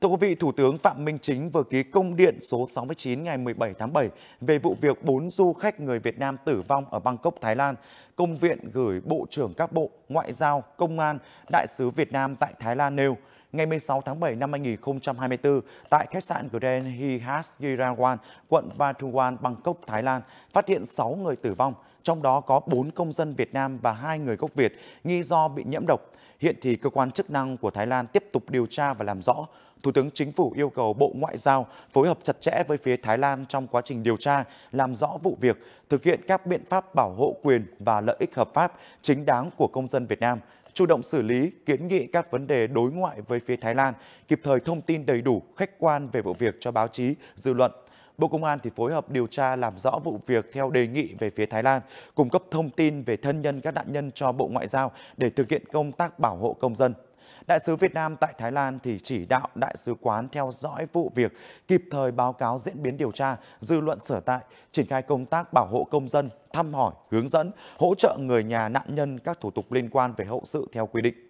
Thưa quý vị, Thủ tướng Phạm Minh Chính vừa ký công điện số 69 ngày 17 tháng 7 về vụ việc 4 du khách người Việt Nam tử vong ở Bangkok, Thái Lan. Công viện gửi Bộ trưởng các bộ, Ngoại giao, Công an, Đại sứ Việt Nam tại Thái Lan nêu – ngày 16 tháng 7 năm 2024 tại khách sạn Grand Hyatt Girawan, quận Batuwan, Bangkok, Thái Lan, phát hiện 6 người tử vong, trong đó có 4 công dân Việt Nam và 2 người gốc Việt nghi do bị nhiễm độc. Hiện thì cơ quan chức năng của Thái Lan tiếp tục điều tra và làm rõ. Thủ tướng Chính phủ yêu cầu Bộ Ngoại giao phối hợp chặt chẽ với phía Thái Lan trong quá trình điều tra, làm rõ vụ việc, thực hiện các biện pháp bảo hộ quyền và lợi ích hợp pháp chính đáng của công dân Việt Nam, chủ động xử lý, kiến nghị các vấn đề đối ngoại với phía Thái Lan, kịp thời thông tin đầy đủ, khách quan về vụ việc cho báo chí, dư luận. Bộ Công an thì phối hợp điều tra làm rõ vụ việc theo đề nghị về phía Thái Lan, cung cấp thông tin về thân nhân các nạn nhân cho Bộ Ngoại giao để thực hiện công tác bảo hộ công dân. Đại sứ Việt Nam tại Thái Lan thì chỉ đạo đại sứ quán theo dõi vụ việc, kịp thời báo cáo diễn biến điều tra, dư luận sở tại, triển khai công tác bảo hộ công dân, thăm hỏi, hướng dẫn, hỗ trợ người nhà nạn nhân các thủ tục liên quan về hậu sự theo quy định.